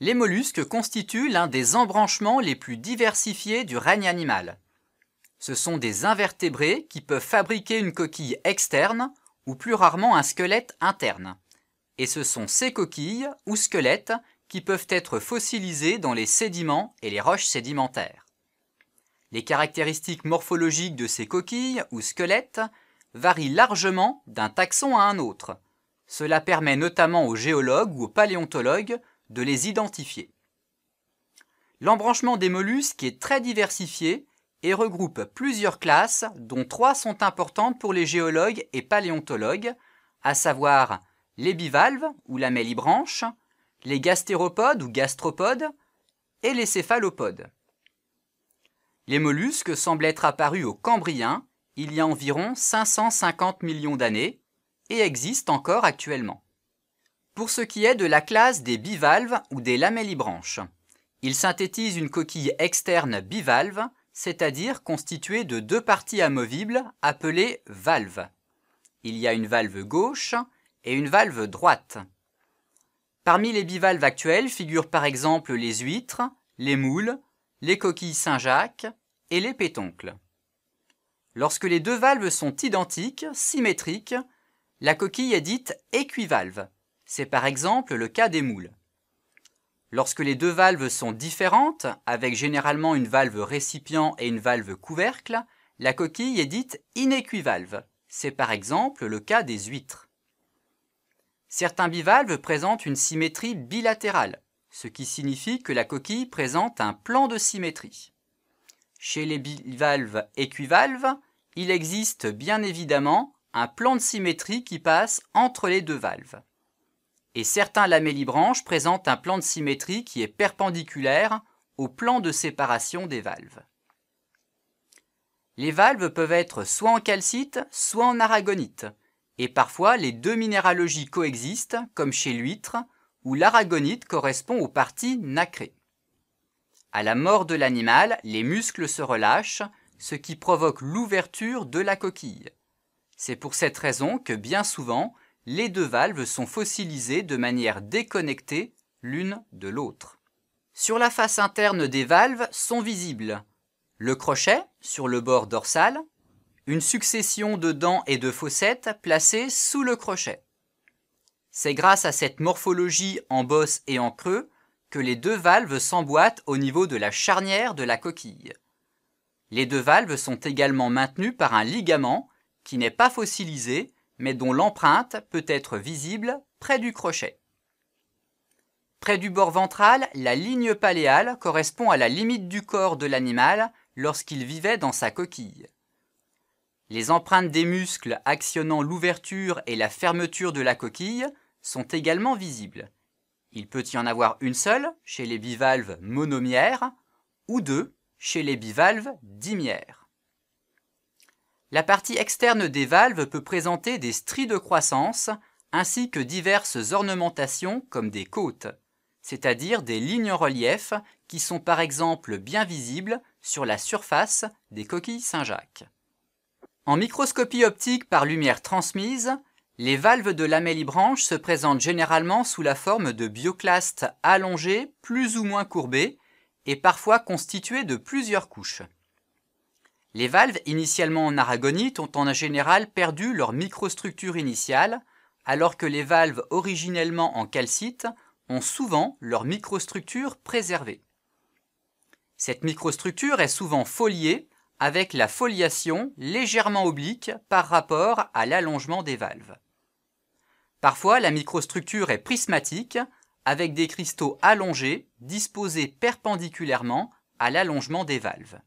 Les mollusques constituent l'un des embranchements les plus diversifiés du règne animal. Ce sont des invertébrés qui peuvent fabriquer une coquille externe ou plus rarement un squelette interne. Et ce sont ces coquilles ou squelettes qui peuvent être fossilisés dans les sédiments et les roches sédimentaires. Les caractéristiques morphologiques de ces coquilles ou squelettes varient largement d'un taxon à un autre. Cela permet notamment aux géologues ou aux paléontologues de les identifier. L'embranchement des mollusques est très diversifié et regroupe plusieurs classes, dont trois sont importantes pour les géologues et paléontologues, à savoir les bivalves ou lamellibranches, les gastéropodes ou gastropodes et les céphalopodes. Les mollusques semblent être apparus au Cambrien il y a environ 550 millions d'années et existent encore actuellement. Pour ce qui est de la classe des bivalves ou des lamellibranches, ils synthétisent une coquille externe bivalve, c'est-à-dire constituée de deux parties amovibles appelées valves. Il y a une valve gauche et une valve droite. Parmi les bivalves actuelles figurent par exemple les huîtres, les moules, les coquilles Saint-Jacques et les pétoncles. Lorsque les deux valves sont identiques, symétriques, la coquille est dite équivalve, c'est par exemple le cas des moules. Lorsque les deux valves sont différentes, avec généralement une valve récipient et une valve couvercle, la coquille est dite inéquivalve. C'est par exemple le cas des huîtres. Certains bivalves présentent une symétrie bilatérale, ce qui signifie que la coquille présente un plan de symétrie. Chez les bivalves équivalves, il existe bien évidemment un plan de symétrie qui passe entre les deux valves et certains lamellibranches présentent un plan de symétrie qui est perpendiculaire au plan de séparation des valves. Les valves peuvent être soit en calcite, soit en aragonite, et parfois les deux minéralogies coexistent, comme chez l'huître, où l'aragonite correspond aux parties nacrées. À la mort de l'animal, les muscles se relâchent, ce qui provoque l'ouverture de la coquille. C'est pour cette raison que bien souvent, les deux valves sont fossilisées de manière déconnectée l'une de l'autre. Sur la face interne des valves sont visibles le crochet sur le bord dorsal, une succession de dents et de fossettes placées sous le crochet. C'est grâce à cette morphologie en bosse et en creux que les deux valves s'emboîtent au niveau de la charnière de la coquille. Les deux valves sont également maintenues par un ligament qui n'est pas fossilisé mais dont l'empreinte peut être visible près du crochet. Près du bord ventral, la ligne paléale correspond à la limite du corps de l'animal lorsqu'il vivait dans sa coquille. Les empreintes des muscles actionnant l'ouverture et la fermeture de la coquille sont également visibles. Il peut y en avoir une seule chez les bivalves monomières ou deux chez les bivalves dimières. La partie externe des valves peut présenter des stries de croissance ainsi que diverses ornementations comme des côtes, c'est-à-dire des lignes en relief qui sont par exemple bien visibles sur la surface des coquilles Saint-Jacques. En microscopie optique par lumière transmise, les valves de lamellibranche se présentent généralement sous la forme de bioclastes allongés plus ou moins courbés et parfois constitués de plusieurs couches. Les valves, initialement en aragonite, ont en général perdu leur microstructure initiale, alors que les valves originellement en calcite ont souvent leur microstructure préservée. Cette microstructure est souvent foliée avec la foliation légèrement oblique par rapport à l'allongement des valves. Parfois, la microstructure est prismatique avec des cristaux allongés disposés perpendiculairement à l'allongement des valves.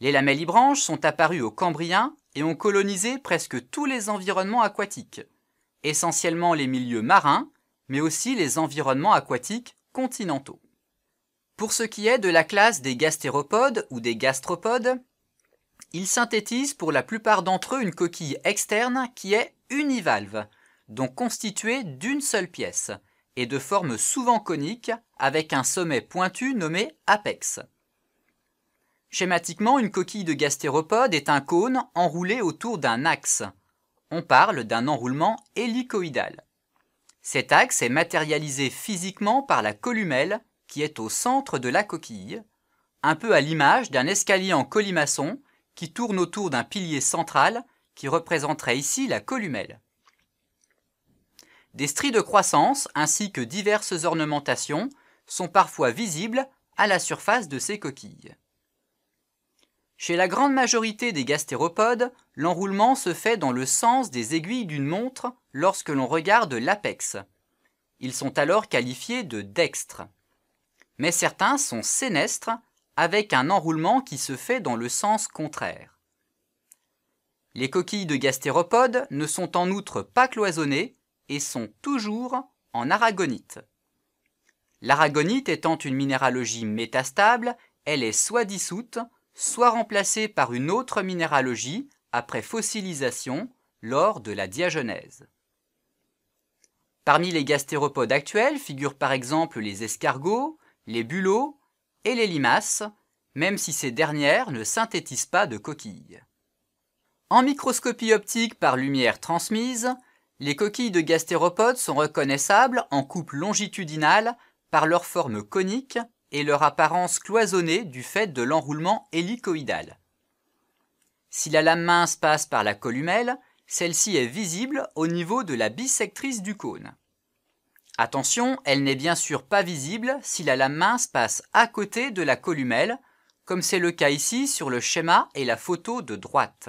Les lamellibranches sont apparues au Cambrien et ont colonisé presque tous les environnements aquatiques, essentiellement les milieux marins, mais aussi les environnements aquatiques continentaux. Pour ce qui est de la classe des gastéropodes ou des gastropodes, ils synthétisent pour la plupart d'entre eux une coquille externe qui est univalve, donc constituée d'une seule pièce, et de forme souvent conique avec un sommet pointu nommé apex. Schématiquement, une coquille de gastéropode est un cône enroulé autour d'un axe. On parle d'un enroulement hélicoïdal. Cet axe est matérialisé physiquement par la columelle qui est au centre de la coquille, un peu à l'image d'un escalier en colimaçon qui tourne autour d'un pilier central qui représenterait ici la columelle. Des stries de croissance ainsi que diverses ornementations sont parfois visibles à la surface de ces coquilles. Chez la grande majorité des gastéropodes, l'enroulement se fait dans le sens des aiguilles d'une montre lorsque l'on regarde l'apex. Ils sont alors qualifiés de dextres. Mais certains sont sénestres, avec un enroulement qui se fait dans le sens contraire. Les coquilles de gastéropodes ne sont en outre pas cloisonnées et sont toujours en aragonite. L'aragonite étant une minéralogie métastable, elle est soit dissoute, soit remplacée par une autre minéralogie après fossilisation lors de la diagenèse. Parmi les gastéropodes actuels figurent par exemple les escargots, les bulots et les limaces, même si ces dernières ne synthétisent pas de coquilles. En microscopie optique par lumière transmise, les coquilles de gastéropodes sont reconnaissables en coupe longitudinale par leur forme conique et leur apparence cloisonnée du fait de l'enroulement hélicoïdal. Si la lame mince passe par la columelle, celle-ci est visible au niveau de la bisectrice du cône. Attention, elle n'est bien sûr pas visible si la lame mince passe à côté de la columelle, comme c'est le cas ici sur le schéma et la photo de droite.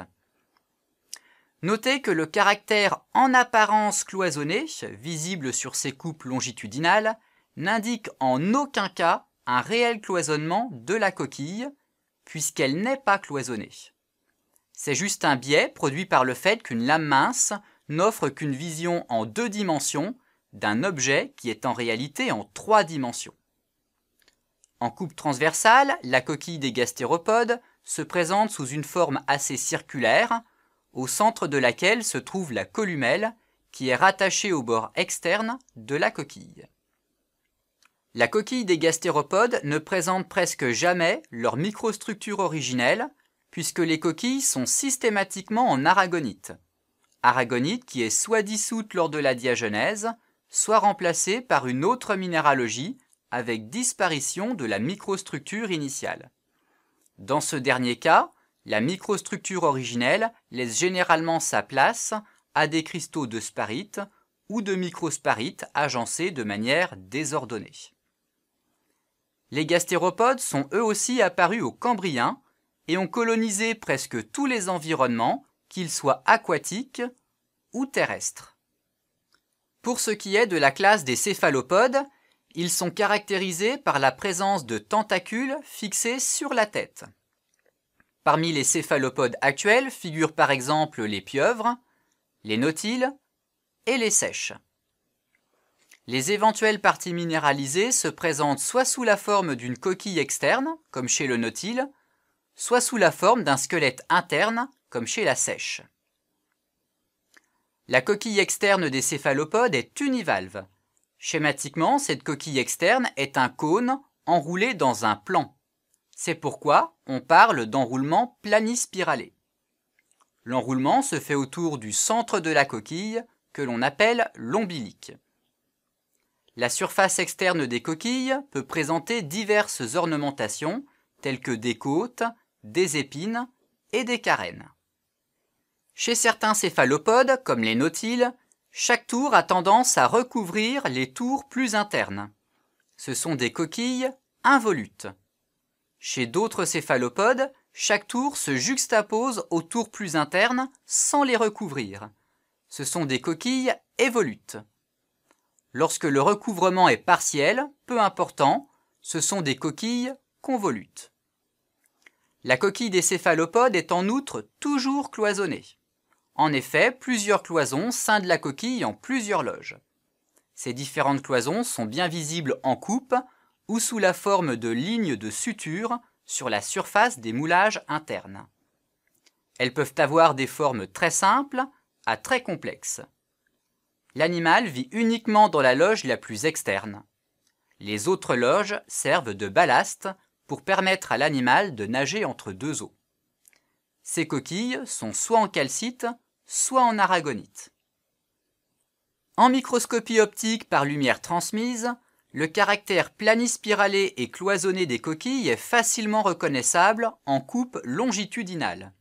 Notez que le caractère en apparence cloisonné, visible sur ces coupes longitudinales, n'indique en aucun cas un réel cloisonnement de la coquille, puisqu'elle n'est pas cloisonnée. C'est juste un biais produit par le fait qu'une lame mince n'offre qu'une vision en deux dimensions d'un objet qui est en réalité en trois dimensions. En coupe transversale, la coquille des gastéropodes se présente sous une forme assez circulaire, au centre de laquelle se trouve la columelle, qui est rattachée au bord externe de la coquille. La coquille des gastéropodes ne présente presque jamais leur microstructure originelle, puisque les coquilles sont systématiquement en aragonite. Aragonite qui est soit dissoute lors de la diagenèse, soit remplacée par une autre minéralogie avec disparition de la microstructure initiale. Dans ce dernier cas, la microstructure originelle laisse généralement sa place à des cristaux de sparite ou de microsparite agencés de manière désordonnée. Les gastéropodes sont eux aussi apparus au Cambrien et ont colonisé presque tous les environnements, qu'ils soient aquatiques ou terrestres. Pour ce qui est de la classe des céphalopodes, ils sont caractérisés par la présence de tentacules fixés sur la tête. Parmi les céphalopodes actuels figurent par exemple les pieuvres, les nautiles et les sèches. Les éventuelles parties minéralisées se présentent soit sous la forme d'une coquille externe, comme chez le nautile, soit sous la forme d'un squelette interne, comme chez la sèche. La coquille externe des céphalopodes est univalve. Schématiquement, cette coquille externe est un cône enroulé dans un plan. C'est pourquoi on parle d'enroulement planispiralé. L'enroulement se fait autour du centre de la coquille, que l'on appelle l'ombilique. La surface externe des coquilles peut présenter diverses ornementations, telles que des côtes, des épines et des carènes. Chez certains céphalopodes, comme les nautiles, chaque tour a tendance à recouvrir les tours plus internes. Ce sont des coquilles involutes. Chez d'autres céphalopodes, chaque tour se juxtapose aux tours plus internes sans les recouvrir. Ce sont des coquilles évolutes. Lorsque le recouvrement est partiel, peu important, ce sont des coquilles convolutes. La coquille des céphalopodes est en outre toujours cloisonnée. En effet, plusieurs cloisons scindent la coquille en plusieurs loges. Ces différentes cloisons sont bien visibles en coupe ou sous la forme de lignes de suture sur la surface des moulages internes. Elles peuvent avoir des formes très simples à très complexes. L'animal vit uniquement dans la loge la plus externe. Les autres loges servent de ballast pour permettre à l'animal de nager entre deux eaux. Ces coquilles sont soit en calcite, soit en aragonite. En microscopie optique par lumière transmise, le caractère planispiralé et cloisonné des coquilles est facilement reconnaissable en coupe longitudinale.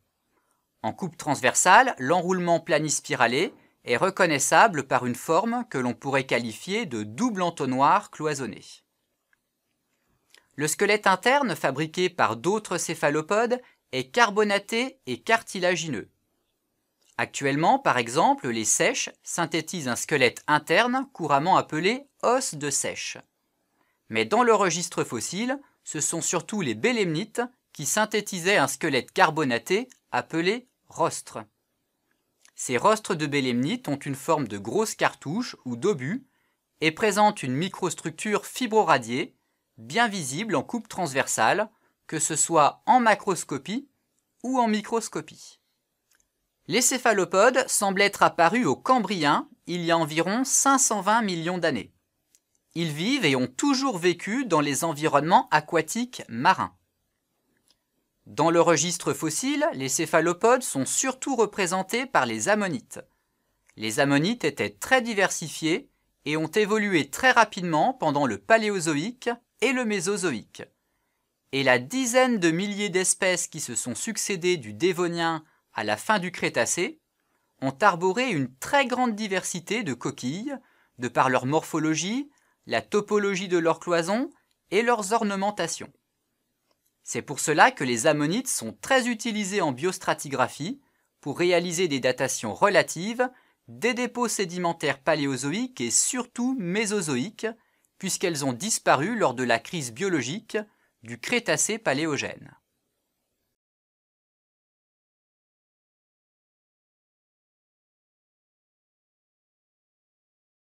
En coupe transversale, l'enroulement planispiralé est reconnaissable par une forme que l'on pourrait qualifier de double entonnoir cloisonné. Le squelette interne fabriqué par d'autres céphalopodes est carbonaté et cartilagineux. Actuellement, par exemple, les sèches synthétisent un squelette interne couramment appelé os de sèche. Mais dans le registre fossile, ce sont surtout les bélemnites qui synthétisaient un squelette carbonaté appelé rostre. Ces rostres de bélémnites ont une forme de grosse cartouche ou d'obus et présentent une microstructure fibroradiée, bien visible en coupe transversale, que ce soit en macroscopie ou en microscopie. Les céphalopodes semblent être apparus au Cambrien il y a environ 520 millions d'années. Ils vivent et ont toujours vécu dans les environnements aquatiques marins. Dans le registre fossile, les céphalopodes sont surtout représentés par les ammonites. Les ammonites étaient très diversifiés et ont évolué très rapidement pendant le Paléozoïque et le Mésozoïque. Et la dizaine de milliers d'espèces qui se sont succédées du Dévonien à la fin du Crétacé ont arboré une très grande diversité de coquilles, de par leur morphologie, la topologie de leurs cloisons et leurs ornementations. C'est pour cela que les ammonites sont très utilisés en biostratigraphie pour réaliser des datations relatives des dépôts sédimentaires paléozoïques et surtout mésozoïques, puisqu'elles ont disparu lors de la crise biologique du Crétacé paléogène.